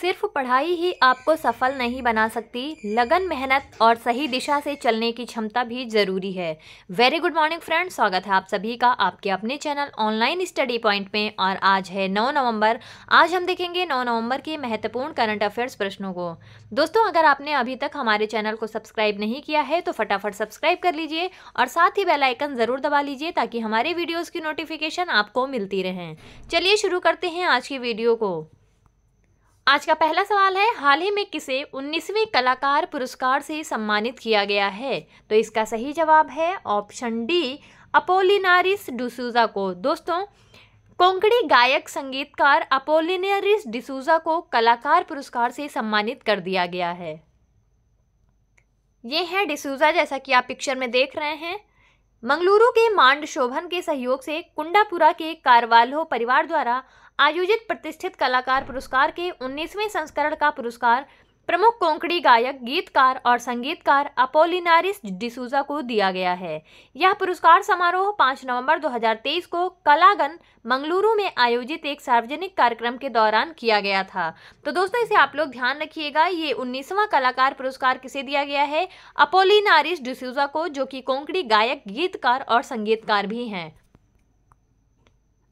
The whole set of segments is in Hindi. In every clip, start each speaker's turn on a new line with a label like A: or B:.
A: सिर्फ पढ़ाई ही आपको सफल नहीं बना सकती लगन मेहनत और सही दिशा से चलने की क्षमता भी ज़रूरी है वेरी गुड मॉर्निंग फ्रेंड्स स्वागत है आप सभी का आपके अपने चैनल ऑनलाइन स्टडी पॉइंट में और आज है 9 नवंबर आज हम देखेंगे 9 नवंबर के महत्वपूर्ण करंट अफेयर्स प्रश्नों को दोस्तों अगर आपने अभी तक हमारे चैनल को सब्सक्राइब नहीं किया है तो फटाफट सब्सक्राइब कर लीजिए और साथ ही बेलाइकन ज़रूर दबा लीजिए ताकि हमारे वीडियोज़ की नोटिफिकेशन आपको मिलती रहें चलिए शुरू करते हैं आज की वीडियो को आज का पहला सवाल है हाल ही में किसे 19वें कलाकार पुरस्कार से सम्मानित किया गया है तो इसका सही जवाब है ऑप्शन डी अपोलिनारिस डिसूजा को दोस्तों कोंकणी गायक संगीतकार अपोलिनारिस डिसूजा को कलाकार पुरस्कार से सम्मानित कर दिया गया है ये है डिसूजा जैसा कि आप पिक्चर में देख रहे हैं मंगलुरु के मांड शोभन के सहयोग से कुंडापुरा के कारवालो परिवार द्वारा आयोजित प्रतिष्ठित कलाकार पुरस्कार के 19वें संस्करण का पुरस्कार प्रमुख कोंकड़ी गायक गीतकार और संगीतकार अपोलिनारिस डिसूजा को दिया गया है यह पुरस्कार समारोह 5 नवंबर 2023 को कलागन मंगलुरु में आयोजित एक सार्वजनिक कार्यक्रम के दौरान किया गया था तो दोस्तों इसे आप लोग ध्यान रखिएगा ये उन्नीसवा कलाकार पुरस्कार किसे दिया गया है अपोलिनारिस डिसूजा को जो कि कोंकड़ी गायक गीतकार और संगीतकार भी हैं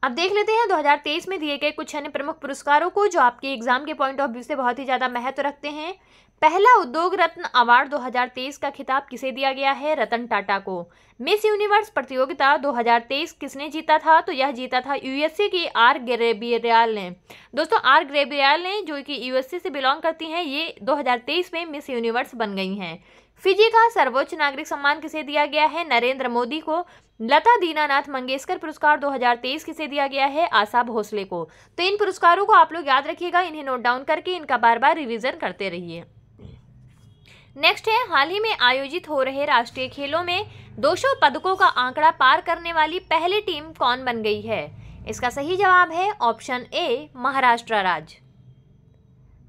A: अब देख लेते हैं 2023 में दिए गए कुछ अन्य प्रमुख पुरस्कारों को जो आपके एग्जाम के पॉइंट ऑफ व्यू से बहुत ही ज़्यादा महत्व रखते हैं पहला उद्योग रत्न अवार्ड 2023 का खिताब किसे दिया गया है रतन टाटा को मिस यूनिवर्स प्रतियोगिता 2023 किसने जीता था तो यह जीता था यूएसए की आर ग्रेबियल ने दोस्तों आर ग्रेबियाल ने जो कि यूएसए से बिलोंग करती हैं ये 2023 में मिस यूनिवर्स बन गई हैं फिजी का सर्वोच्च नागरिक सम्मान किसे दिया गया है नरेंद्र मोदी को लता दीनानाथ मंगेशकर पुरस्कार 2023 किसे दिया गया है आशा भोसले को तो इन पुरस्कारों को आप लोग याद रखिएगा इन्हें नोट डाउन करके इनका बार बार रिविजन करते रहिए नेक्स्ट है हाल ही में आयोजित हो रहे राष्ट्रीय खेलों में 200 पदकों का आंकड़ा पार करने वाली पहली टीम कौन बन गई है इसका सही जवाब है ऑप्शन ए महाराष्ट्र राज्य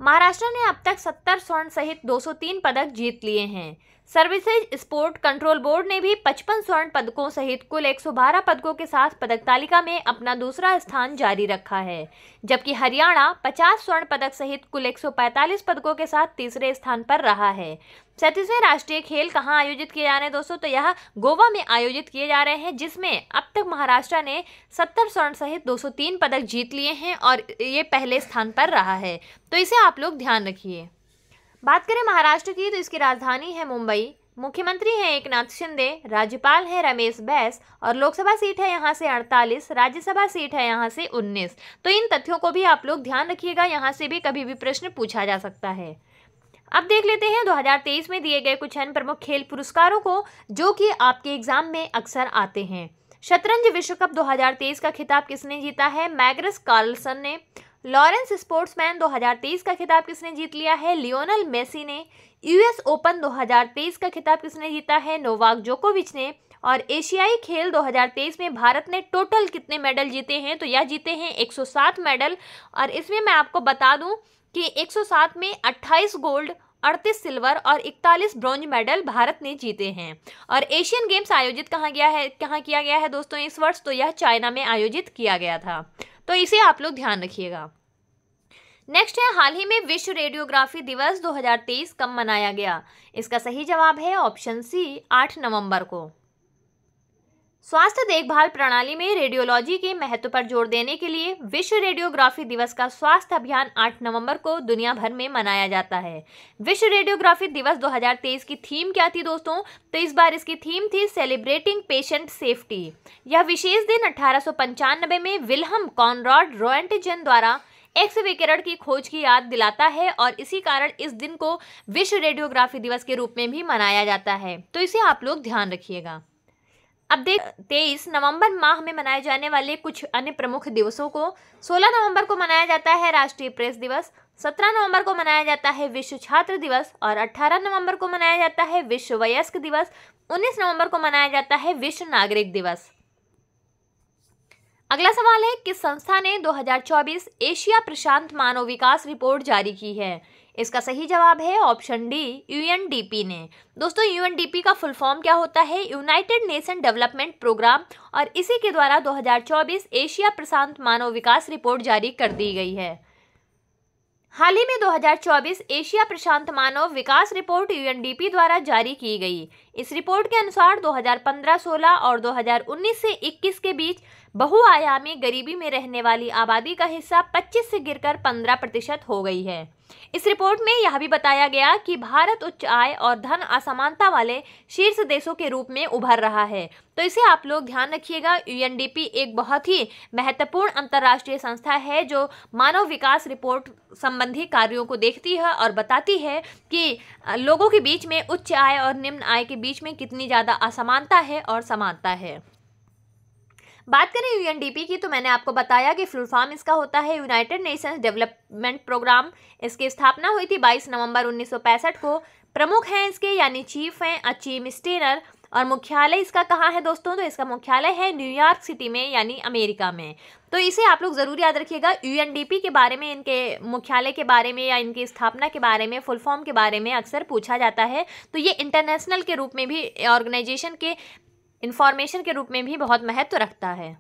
A: महाराष्ट्र ने अब तक 70 स्वर्ण सहित 203 पदक जीत लिए हैं सर्विसेज स्पोर्ट कंट्रोल बोर्ड ने भी 55 स्वर्ण पदकों सहित कुल 112 पदकों के साथ पदक तालिका में अपना दूसरा स्थान जारी रखा है जबकि हरियाणा 50 स्वर्ण पदक सहित कुल 145 पदकों के साथ तीसरे स्थान पर रहा है सैतीसवें राष्ट्रीय खेल कहाँ आयोजित किए जा रहे हैं दोस्तों तो यह गोवा में आयोजित किए जा रहे हैं जिसमें अब तक महाराष्ट्र ने 70 स्वर्ण सहित 203 पदक जीत लिए हैं और ये पहले स्थान पर रहा है तो इसे आप लोग ध्यान रखिए बात करें महाराष्ट्र की तो इसकी राजधानी है मुंबई मुख्यमंत्री हैं एकनाथ शिंदे राज्यपाल हैं रमेश बैस और लोकसभा सीट है यहाँ से 48 राज्यसभा सीट है यहाँ से 19 तो इन तथ्यों को भी आप लोग ध्यान रखिएगा यहाँ से भी कभी भी प्रश्न पूछा जा सकता है अब देख लेते हैं 2023 में दिए गए कुछ अन्य प्रमुख खेल पुरस्कारों को जो कि आपके एग्जाम में अक्सर आते हैं शतरंज विश्व कप दो का खिताब किसने जीता है मैग्रस कार्लसन ने लॉरेंस स्पोर्ट्समैन 2023 का खिताब किसने जीत लिया है लियोनल मेसी ने यूएस ओपन 2023 का खिताब किसने जीता है नोवाक जोकोविच ने और एशियाई खेल 2023 में भारत ने टोटल कितने मेडल जीते हैं तो यह जीते हैं 107 मेडल और इसमें मैं आपको बता दूं कि 107 में 28 गोल्ड अड़तीस सिल्वर और इकतालीस ब्रॉन्ज मेडल भारत ने जीते हैं और एशियन गेम्स आयोजित कहाँ गया है कहाँ किया गया है दोस्तों इस वर्ष तो यह चाइना में आयोजित किया गया था तो इसे आप लोग ध्यान रखिएगा नेक्स्ट है हाल ही में विश्व रेडियोग्राफी दिवस 2023 कब मनाया गया इसका सही जवाब है ऑप्शन सी 8 नवंबर को स्वास्थ्य देखभाल प्रणाली में रेडियोलॉजी के महत्व पर जोर देने के लिए विश्व रेडियोग्राफी दिवस का स्वास्थ्य अभियान 8 नवंबर को दुनिया भर में मनाया जाता है विश्व रेडियोग्राफी दिवस 2023 की थीम क्या थी दोस्तों तो इस बार इसकी थीम थी सेलिब्रेटिंग पेशेंट सेफ्टी यह विशेष दिन अठारह में विलहम कॉनरॉड रोएंटजन द्वारा एक्स विकिरण की खोज की याद दिलाता है और इसी कारण इस दिन को विश्व रेडियोग्राफी दिवस के रूप में भी मनाया जाता है तो इसे आप लोग ध्यान रखिएगा अब देख तेईस नवंबर माह में मनाए जाने वाले कुछ अन्य प्रमुख दिवसों को 16 नवंबर को मनाया जाता है राष्ट्रीय प्रेस दिवस 17 नवंबर को मनाया जाता है विश्व छात्र दिवस और 18 नवंबर को मनाया जाता है विश्व वयस्क दिवस 19 नवंबर को मनाया जाता है विश्व नागरिक दिवस अगला सवाल है किस संस्था ने 2024 एशिया प्रशांत मानव विकास रिपोर्ट जारी की है इसका सही जवाब है ऑप्शन डी यूएनडीपी ने दोस्तों यूएनडीपी का फुल फॉर्म क्या होता है यूनाइटेड नेशन डेवलपमेंट प्रोग्राम और इसी के द्वारा 2024 एशिया प्रशांत मानव विकास रिपोर्ट जारी कर दी गई है हाल ही में 2024 एशिया प्रशांत मानव विकास रिपोर्ट यूएनडीपी द्वारा जारी की गई इस रिपोर्ट के अनुसार 2015-16 और 2019 से 21 के बीच बहुआयामी गरीबी में रहने वाली आबादी का हिस्सा 25 से गिरकर 15 प्रतिशत हो गई है इस रिपोर्ट में यह भी बताया गया कि भारत उच्च आय और धन असमानता वाले शीर्ष देशों के रूप में उभर रहा है तो इसे आप लोग ध्यान रखिएगा यूएनडीपी एक बहुत ही महत्वपूर्ण अंतर्राष्ट्रीय संस्था है जो मानव विकास रिपोर्ट संबंधी कार्यों को देखती है और बताती है कि लोगों के बीच में उच्च आय और निम्न आय के बीच में कितनी ज़्यादा असमानता है और समानता है बात करें यूएनडीपी की तो मैंने आपको बताया कि फुल फॉर्म इसका होता है यूनाइटेड नेशंस डेवलपमेंट प्रोग्राम इसकी स्थापना हुई थी 22 नवंबर 1965 को प्रमुख हैं इसके यानी चीफ हैं अचीव स्टेनर और मुख्यालय इसका कहाँ है दोस्तों तो इसका मुख्यालय है न्यूयॉर्क सिटी में यानी अमेरिका में तो इसे आप लोग ज़रूर याद रखिएगा यूएनडीपी के बारे में इनके मुख्यालय के बारे में या इनकी स्थापना के बारे में फुल फॉर्म के बारे में अक्सर पूछा जाता है तो ये इंटरनेशनल के रूप में भी ऑर्गेनाइजेशन के इन्फॉर्मेशन के रूप में भी बहुत महत्व रखता है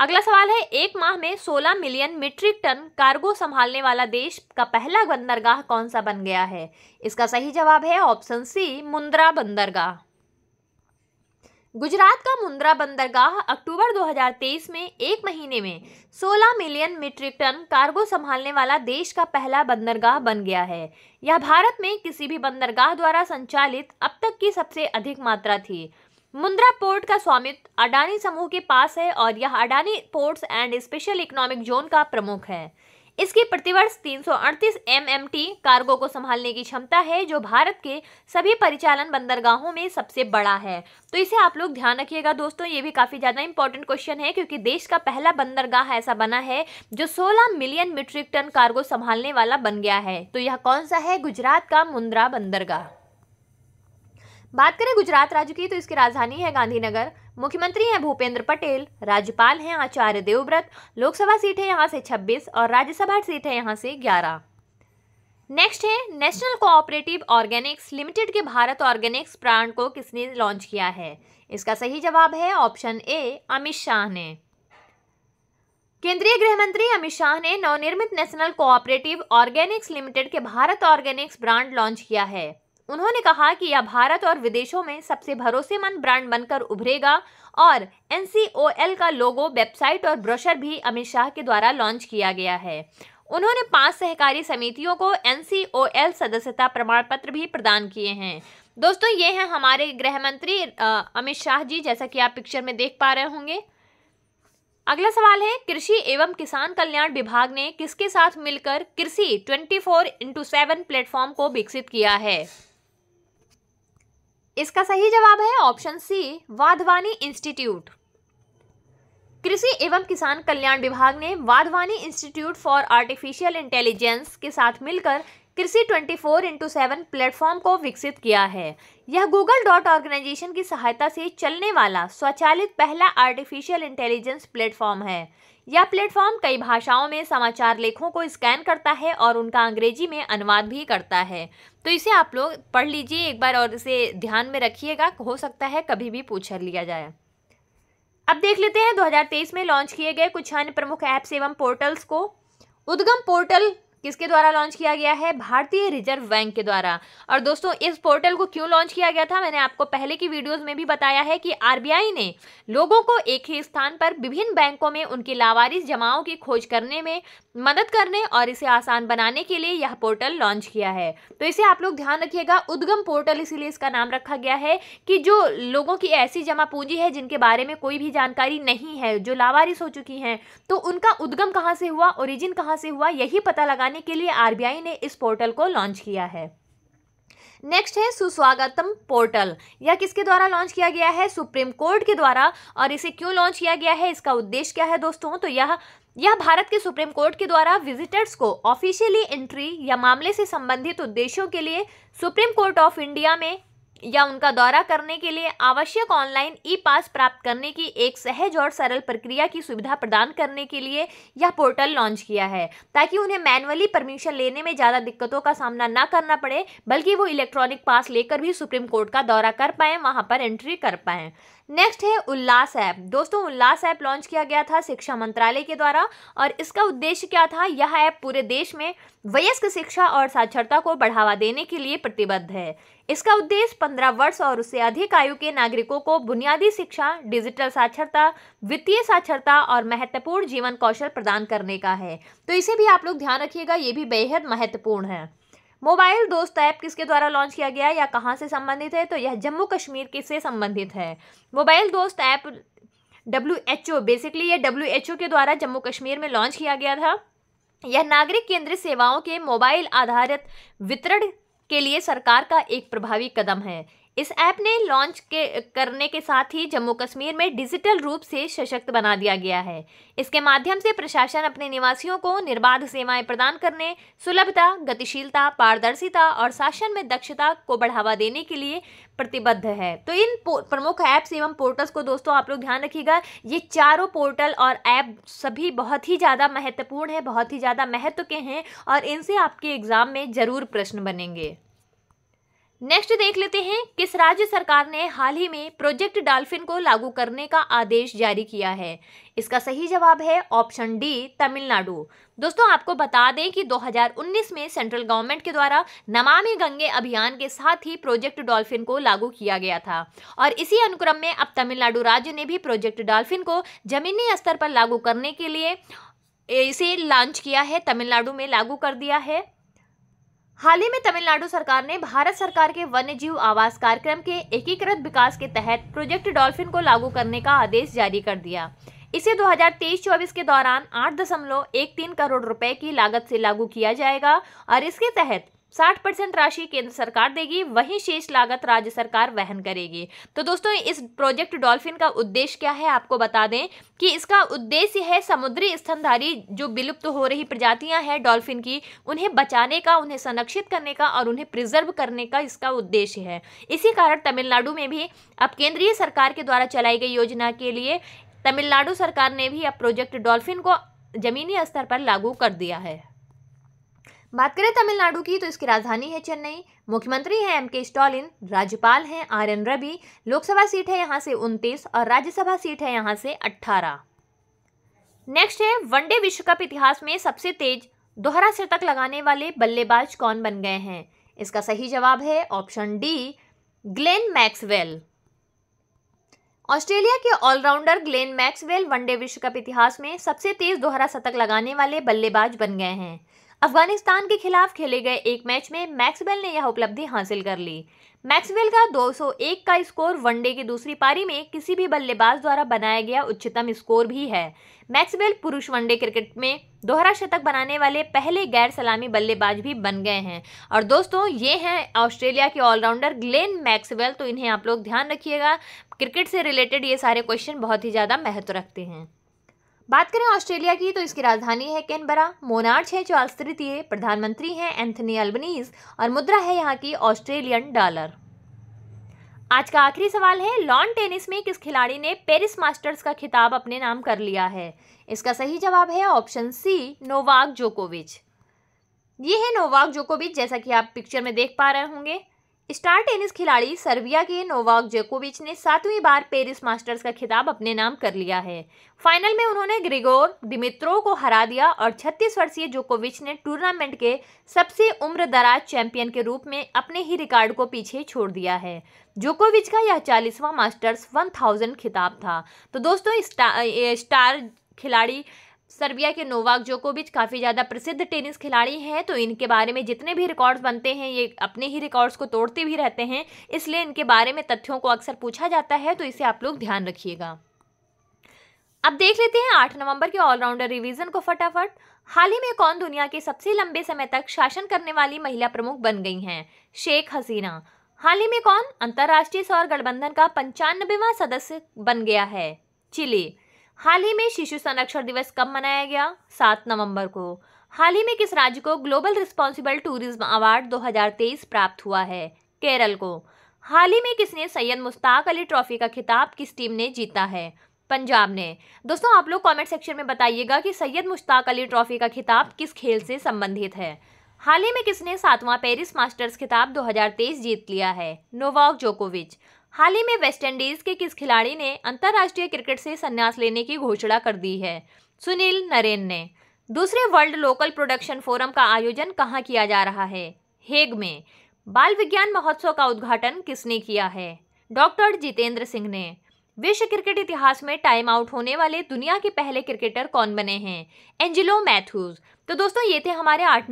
A: अगला सवाल है एक माह में 16 मिलियन मीट्रिक टन कार्गो संभालने वाला देश का पहला बंदरगाह कौन सा बन गया है इसका सही जवाब है ऑप्शन सी मुंद्रा बंदरगाह गुजरात का मुंद्रा बंदरगाह अक्टूबर 2023 में एक महीने में 16 मिलियन मीट्रिक टन कार्गो संभालने वाला देश का पहला बंदरगाह बन गया है यह भारत में किसी भी बंदरगाह द्वारा संचालित अब तक की सबसे अधिक मात्रा थी मुंद्रा पोर्ट का स्वामित्व अडानी समूह के पास है और यह Adani ports and special economic zone का प्रमुख है इसकी प्रतिवर्ष 338 एमएमटी कार्गो को संभालने की क्षमता है जो भारत के सभी परिचालन बंदरगाहों में सबसे बड़ा है तो इसे आप लोग ध्यान रखिएगा दोस्तों ये भी काफ़ी ज़्यादा इंपॉर्टेंट क्वेश्चन है क्योंकि देश का पहला बंदरगाह ऐसा बना है जो 16 मिलियन मीट्रिक टन कार्गो संभालने वाला बन गया है तो यह कौन सा है गुजरात का मुंद्रा बंदरगाह बात करें गुजरात राज्य की तो इसकी राजधानी है गांधीनगर मुख्यमंत्री हैं भूपेंद्र पटेल राज्यपाल हैं आचार्य देवव्रत लोकसभा सीट है यहाँ से 26 और राज्यसभा सीट है यहाँ से 11 नेक्स्ट है नेशनल कोऑपरेटिव ऑर्गेनिक्स लिमिटेड के भारत ऑर्गेनिक्स ब्रांड को किसने लॉन्च किया है इसका सही जवाब है ऑप्शन ए अमित शाह ने केंद्रीय गृह मंत्री अमित शाह ने नवनिर्मित नेशनल कोऑपरेटिव ऑर्गेनिक्स लिमिटेड के भारत ऑर्गेनिक्स ब्रांड लॉन्च किया है उन्होंने कहा कि यह भारत और विदेशों में सबसे भरोसेमंद ब्रांड बनकर उभरेगा और एन का लोगो वेबसाइट और ब्रोशर भी अमित शाह के द्वारा लॉन्च किया गया है उन्होंने पांच सहकारी समितियों को एन सदस्यता प्रमाण पत्र भी प्रदान किए हैं दोस्तों ये हैं हमारे गृह मंत्री अमित शाह जी जैसा कि आप पिक्चर में देख पा रहे होंगे अगला सवाल है कृषि एवं किसान कल्याण विभाग ने किसके साथ मिलकर कृषि 24 फोर इंटू सेवन प्लेटफॉर्म को विकसित किया है इसका सही जवाब है ऑप्शन सी वाधवानी इंस्टीट्यूट कृषि एवं किसान कल्याण विभाग ने Wadhwani institute for artificial intelligence के साथ मिलकर कृषि 24 फोर इंटू सेवन प्लेटफॉर्म को विकसित किया है यह गूगल डॉट ऑर्गेनाइजेशन की सहायता से चलने वाला स्वचालित पहला आर्टिफिशियल इंटेलिजेंस प्लेटफॉर्म है यह प्लेटफॉर्म कई भाषाओं में समाचार लेखों को स्कैन करता है और उनका अंग्रेजी में अनुवाद भी करता है तो इसे आप लोग पढ़ लीजिए एक बार और इसे ध्यान में रखिएगा हो सकता है कभी भी पूछ लिया जाए अब देख लेते हैं 2023 में लॉन्च किए गए कुछ अन्य प्रमुख ऐप्स एवं पोर्टल्स को उद्गम पोर्टल किसके द्वारा लॉन्च किया गया है भारतीय रिजर्व बैंक के द्वारा और दोस्तों इस पोर्टल को क्यों लॉन्च किया गया था मैंने आपको पहले की वीडियोस में भी बताया है कि आरबीआई ने लोगों को एक ही स्थान पर विभिन्न बैंकों में उनकी लावारिस जमाओं की खोज करने में मदद करने और इसे आसान बनाने के लिए यह पोर्टल लॉन्च किया है तो इसे आप लोग ध्यान रखिएगा उद्गम पोर्टल इसीलिए इसका नाम रखा गया है कि जो लोगों की ऐसी जमा पूंजी है जिनके बारे में कोई भी जानकारी नहीं है जो लावारिस हो चुकी हैं तो उनका उद्गम कहाँ से हुआ ओरिजिन कहाँ से हुआ यही पता लगा बढ़ाने के लिए आर ने इस पोर्टल को लॉन्च किया है नेक्स्ट है सुस्वागतम पोर्टल यह किसके द्वारा लॉन्च किया गया है सुप्रीम कोर्ट के द्वारा और इसे क्यों लॉन्च किया गया है इसका उद्देश्य क्या है दोस्तों तो यह यह भारत के सुप्रीम कोर्ट के द्वारा विजिटर्स को ऑफिशियली एंट्री या मामले से संबंधित उद्देश्यों के लिए सुप्रीम कोर्ट ऑफ इंडिया में या उनका दौरा करने के लिए आवश्यक ऑनलाइन ई पास प्राप्त करने की एक सहज और सरल प्रक्रिया की सुविधा प्रदान करने के लिए यह पोर्टल लॉन्च किया है ताकि उन्हें मैनुअली परमिशन लेने में ज़्यादा दिक्कतों का सामना ना करना पड़े बल्कि वो इलेक्ट्रॉनिक पास लेकर भी सुप्रीम कोर्ट का दौरा कर पाएँ वहाँ पर एंट्री कर पाएँ नेक्स्ट है उल्लास ऐप दोस्तों उल्लास ऐप लॉन्च किया गया था शिक्षा मंत्रालय के द्वारा और इसका उद्देश्य क्या था यह ऐप पूरे देश में वयस्क शिक्षा और साक्षरता को बढ़ावा देने के लिए प्रतिबद्ध है इसका उद्देश्य 15 वर्ष और उससे अधिक आयु के नागरिकों को बुनियादी शिक्षा डिजिटल साक्षरता वित्तीय साक्षरता और महत्वपूर्ण जीवन कौशल प्रदान करने का है तो इसे भी आप लोग ध्यान रखिएगा ये भी बेहद महत्वपूर्ण है मोबाइल दोस्त ऐप किसके द्वारा लॉन्च किया गया या कहाँ से संबंधित है तो यह जम्मू कश्मीर किससे संबंधित है mobile Dost app W H O basically यह डब्ल्यू एच ओ के द्वारा जम्मू कश्मीर में लॉन्च किया गया था यह नागरिक केंद्रित सेवाओं के मोबाइल आधारित वितरण के लिए सरकार का एक प्रभावी कदम है इस ऐप ने लॉन्च के करने के साथ ही जम्मू कश्मीर में डिजिटल रूप से सशक्त बना दिया गया है इसके माध्यम से प्रशासन अपने निवासियों को निर्बाध सेवाएं प्रदान करने सुलभता गतिशीलता पारदर्शिता और शासन में दक्षता को बढ़ावा देने के लिए प्रतिबद्ध है तो इन प्रमुख ऐप्स एवं पोर्टल्स को दोस्तों आप लोग ध्यान रखिएगा ये चारों पोर्टल और ऐप सभी बहुत ही ज़्यादा महत्वपूर्ण है बहुत ही ज़्यादा महत्व के हैं और इनसे आपके एग्ज़ाम में ज़रूर प्रश्न बनेंगे नेक्स्ट देख लेते हैं किस राज्य सरकार ने हाल ही में प्रोजेक्ट डाल्फिन को लागू करने का आदेश जारी किया है इसका सही जवाब है ऑप्शन डी तमिलनाडु दोस्तों आपको बता दें कि 2019 में सेंट्रल गवर्नमेंट के द्वारा नमामि गंगे अभियान के साथ ही प्रोजेक्ट डॉल्फिन को लागू किया गया था और इसी अनुक्रम में अब तमिलनाडु राज्य ने भी प्रोजेक्ट डॉल्फिन को जमीनी स्तर पर लागू करने के लिए इसे लॉन्च किया है तमिलनाडु में लागू कर दिया है हाल ही में तमिलनाडु सरकार ने भारत सरकार के वन्यजीव आवास कार्यक्रम के एकीकृत विकास के तहत प्रोजेक्ट डॉल्फिन को लागू करने का आदेश जारी कर दिया इसे 2023-24 के दौरान आठ दशमलव एक तीन करोड़ रुपए की लागत से लागू किया जाएगा और इसके तहत साठ परसेंट राशि केंद्र सरकार देगी वहीं शेष लागत राज्य सरकार वहन करेगी तो दोस्तों इस प्रोजेक्ट डॉल्फिन का उद्देश्य क्या है आपको बता दें कि इसका उद्देश्य है समुद्री स्तनधारी जो विलुप्त तो हो रही प्रजातियां हैं डॉल्फिन की उन्हें बचाने का उन्हें संरक्षित करने का और उन्हें प्रिजर्व करने का इसका उद्देश्य है इसी कारण तमिलनाडु में भी अब केंद्रीय सरकार के द्वारा चलाई गई योजना के लिए तमिलनाडु सरकार ने भी अब प्रोजेक्ट डॉल्फिन को जमीनी स्तर पर लागू कर दिया है बात करें तमिलनाडु की तो इसकी राजधानी है चेन्नई मुख्यमंत्री हैं एम के स्टालिन राज्यपाल हैं R N Ravi Lok Sabha seat है यहाँ से उनतीस और राज्यसभा सीट है यहाँ से अट्ठारह नेक्स्ट है वनडे विश्व कप इतिहास में सबसे तेज दोहरा शतक लगाने वाले बल्लेबाज कौन बन गए हैं इसका सही जवाब है option D Glenn Maxwell Australia के ऑलराउंडर ग्लेन मैक्सवेल वनडे विश्व कप इतिहास में सबसे तेज दोहरा शतक लगाने वाले बल्लेबाज बन गए हैं अफगानिस्तान के खिलाफ खेले गए एक मैच में मैक्सवेल ने यह उपलब्धि हासिल कर ली मैक्सवेल का 201 का स्कोर वनडे की दूसरी पारी में किसी भी बल्लेबाज द्वारा बनाया गया उच्चतम स्कोर भी है मैक्सवेल पुरुष वनडे क्रिकेट में दोहरा शतक बनाने वाले पहले गैर सलामी बल्लेबाज भी बन गए हैं और दोस्तों ये हैं ऑस्ट्रेलिया के ऑलराउंडर ग्लेन मैक्सवेल तो इन्हें आप लोग ध्यान रखिएगा क्रिकेट से रिलेटेड ये सारे क्वेश्चन बहुत ही ज़्यादा महत्व रखते हैं बात करें ऑस्ट्रेलिया की तो इसकी राजधानी है कैनबरा मोनार्च है चार्ल्स तृतीय प्रधानमंत्री हैं एंथनी अल्बनीज और मुद्रा है यहाँ की ऑस्ट्रेलियन डॉलर आज का आखिरी सवाल है लॉन टेनिस में किस खिलाड़ी ने पेरिस मास्टर्स का खिताब अपने नाम कर लिया है इसका सही जवाब है ऑप्शन सी नोवाक जोकोविच ये है नोवाक जोकोविच जैसा कि आप पिक्चर में देख पा रहे होंगे स्टार टेनिस खिलाड़ी सर्बिया के नोवाक जोकोविच ने सातवीं बार पेरिस मास्टर्स का खिताब अपने नाम कर लिया है फाइनल में उन्होंने ग्रिगोर दिमित्रो को हरा दिया और 36 वर्षीय जोकोविच ने टूर्नामेंट के सबसे उम्रदराज चैंपियन के रूप में अपने ही रिकॉर्ड को पीछे छोड़ दिया है जोकोविच का यह चालीसवां मास्टर्स वन खिताब था तो दोस्तों स्टार खिलाड़ी सर्बिया के नोवाक जोकोविच काफ़ी ज़्यादा प्रसिद्ध टेनिस खिलाड़ी हैं तो इनके बारे में जितने भी रिकॉर्ड्स बनते हैं ये अपने ही रिकॉर्ड्स को तोड़ते भी रहते हैं इसलिए इनके बारे में तथ्यों को अक्सर पूछा जाता है तो इसे आप लोग ध्यान रखिएगा अब देख लेते हैं आठ नवंबर के ऑलराउंडर रिवीजन को फटाफट हाल ही में कौन दुनिया के सबसे लंबे समय तक शासन करने वाली महिला प्रमुख बन गई हैं शेख हसीना हाल ही में कौन अंतर्राष्ट्रीय सौर गठबंधन का पंचानबेवा सदस्य बन गया है चिली हाल ही में शिशु संरक्षण दिवस कब मनाया गया सात नवंबर को हाल ही में किस राज्य को ग्लोबल रिस्पॉन्सिबल टूरिज्म अवार्ड 2023 प्राप्त हुआ है केरल को हाल ही में किसने सैयद मुश्ताक अली ट्रॉफी का खिताब किस टीम ने जीता है पंजाब ने दोस्तों आप लोग कमेंट सेक्शन में बताइएगा कि सैयद मुश्ताक अली ट्रॉफी का खिताब किस खेल से संबंधित है हाल ही में किसने सातवां पेरिस मास्टर्स खिताब 2023 जीत लिया है नोवाक जोकोविच हाल ही में वेस्टइंडीज़ के किस खिलाड़ी ने अंतर्राष्ट्रीय क्रिकेट से संन्यास लेने की घोषणा कर दी है सुनील नरेन ने दूसरे वर्ल्ड लोकल प्रोडक्शन फोरम का आयोजन कहाँ किया जा रहा है हेग में बाल विज्ञान महोत्सव का उद्घाटन किसने किया है डॉक्टर जितेंद्र सिंह ने विश्व क्रिकेट इतिहास में टाइम आउट होने वाले दुनिया के पहले क्रिकेटर कौन बने हैं एंजिलो मैथ्यूज तो दोस्तों ये थे हमारे आठ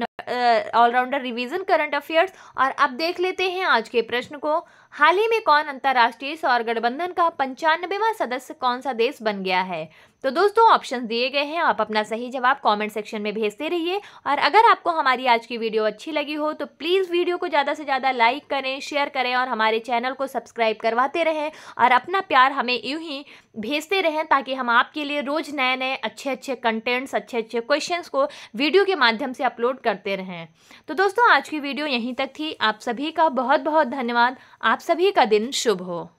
A: ऑलराउंडर रिवीजन करंट अफेयर्स और अब देख लेते हैं आज के प्रश्न को हाल ही में कौन अंतर्राष्ट्रीय सौर गठबंधन का पंचानबेवा सदस्य कौन सा देश बन गया है तो दोस्तों ऑप्शन दिए गए हैं आप अपना सही जवाब कमेंट सेक्शन में भेजते रहिए और अगर आपको हमारी आज की वीडियो अच्छी लगी हो तो प्लीज़ वीडियो को ज़्यादा से ज़्यादा लाइक करें शेयर करें और हमारे चैनल को सब्सक्राइब करवाते रहें और अपना प्यार हमें यूं ही भेजते रहें ताकि हम आपके लिए रोज़ नए नए अच्छे अच्छे कंटेंट्स अच्छे अच्छे क्वेश्चन को वीडियो के माध्यम से अपलोड करते रहें तो दोस्तों आज की वीडियो यहीं तक थी आप सभी का बहुत बहुत धन्यवाद आप सभी का दिन शुभ हो